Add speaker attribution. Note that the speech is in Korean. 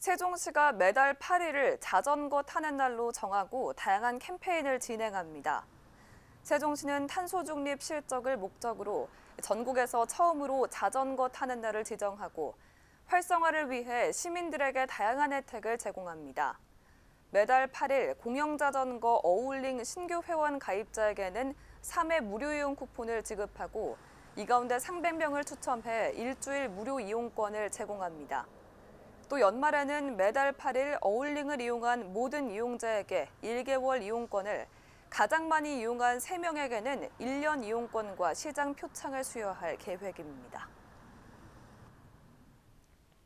Speaker 1: 세종시가 매달 8일을 자전거 타는 날로 정하고 다양한 캠페인을 진행합니다. 세종시는 탄소 중립 실적을 목적으로 전국에서 처음으로 자전거 타는 날을 지정하고 활성화를 위해 시민들에게 다양한 혜택을 제공합니다. 매달 8일 공영자전거 어울링 신규 회원 가입자에게는 3회 무료 이용 쿠폰을 지급하고 이 가운데 300명을 추첨해 일주일 무료 이용권을 제공합니다. 또 연말에는 매달 8일 어울링을 이용한 모든 이용자에게 1개월 이용권을 가장 많이 이용한 3명에게는 1년 이용권과 시장 표창을 수여할 계획입니다.